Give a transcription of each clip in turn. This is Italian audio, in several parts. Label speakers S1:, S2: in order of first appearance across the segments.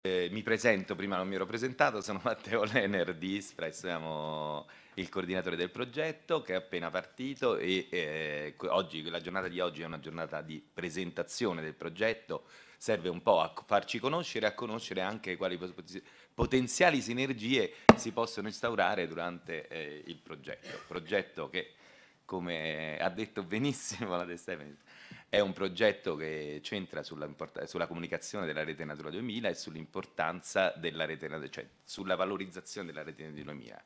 S1: Eh, mi presento, prima non mi ero presentato, sono Matteo Lener di Ispra e siamo il coordinatore del progetto che è appena partito e eh, oggi, la giornata di oggi è una giornata di presentazione del progetto, serve un po' a farci conoscere, a conoscere anche quali potenziali sinergie si possono instaurare durante eh, il progetto, progetto che come ha detto benissimo la De Stefani, è un progetto che centra sulla, sulla comunicazione della rete Natura 2000 e sull'importanza della rete, cioè sulla valorizzazione della rete Natura 2000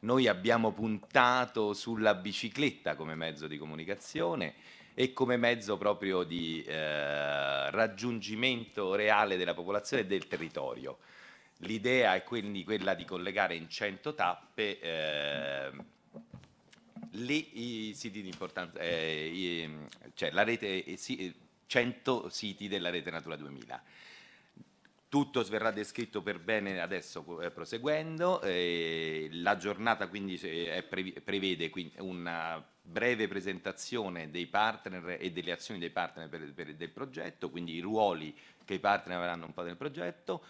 S1: noi abbiamo puntato sulla bicicletta come mezzo di comunicazione e come mezzo proprio di eh, raggiungimento reale della popolazione e del territorio. L'idea è quindi quella di collegare in 100 tappe eh, lì i siti di importanza, eh, cioè la rete, 100 eh, eh, siti della rete Natura 2000. Tutto verrà descritto per bene adesso eh, proseguendo, eh, la giornata quindi prevede quindi una breve presentazione dei partner e delle azioni dei partner per, per, del progetto, quindi i ruoli che i partner avranno un po' nel progetto,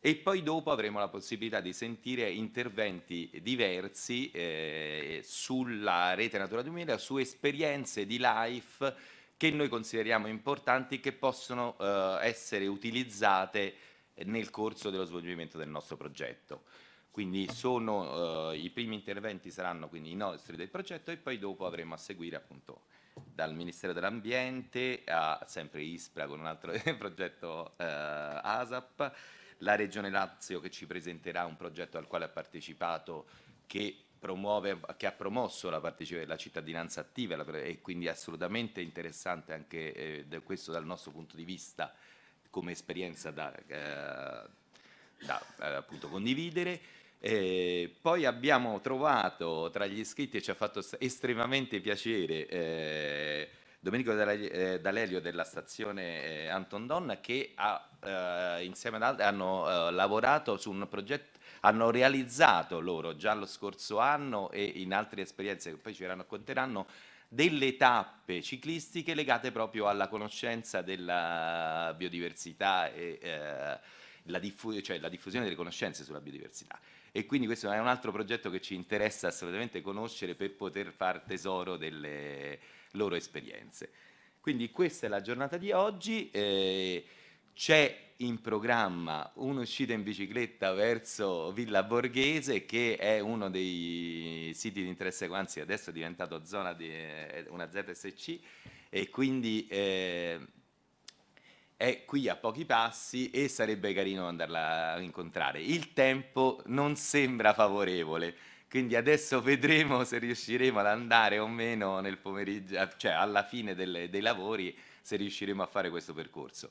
S1: e poi dopo avremo la possibilità di sentire interventi diversi eh, sulla rete Natura 2000, su esperienze di life che noi consideriamo importanti che possono eh, essere utilizzate nel corso dello svolgimento del nostro progetto. Quindi sono, eh, i primi interventi saranno quindi i nostri del progetto e poi dopo avremo a seguire appunto dal Ministero dell'Ambiente a sempre ISPRA con un altro progetto eh, ASAP la Regione Lazio che ci presenterà un progetto al quale ha partecipato che Promuove, che ha promosso la, la cittadinanza attiva e quindi è assolutamente interessante anche eh, questo dal nostro punto di vista come esperienza da, eh, da eh, condividere. Eh, poi abbiamo trovato tra gli iscritti e ci ha fatto estremamente piacere eh, Domenico eh, D'Alelio della stazione eh, Anton Don che ha, eh, insieme ad altri hanno lavorato su un progetto, hanno realizzato loro già lo scorso anno e in altre esperienze che poi ci racconteranno delle tappe ciclistiche legate proprio alla conoscenza della biodiversità e eh, la, diffu cioè la, diffusione delle conoscenze sulla biodiversità. E quindi questo è un altro progetto che ci interessa assolutamente conoscere per poter far tesoro delle loro esperienze. Quindi questa è la giornata di oggi. Eh, c'è in programma un'uscita in bicicletta verso Villa Borghese che è uno dei siti di interesse, anzi adesso è diventato zona di eh, una ZSC e quindi eh, è qui a pochi passi e sarebbe carino andarla a incontrare. Il tempo non sembra favorevole, quindi adesso vedremo se riusciremo ad andare o meno nel pomeriggio, cioè alla fine delle, dei lavori, se riusciremo a fare questo percorso.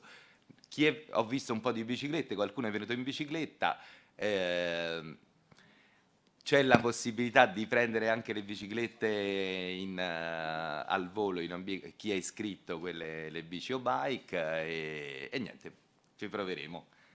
S1: È, ho visto un po' di biciclette, qualcuno è venuto in bicicletta, eh, c'è la possibilità di prendere anche le biciclette in, uh, al volo, chi ha iscritto, quelle, le bici o bike eh, e, e niente, ci proveremo.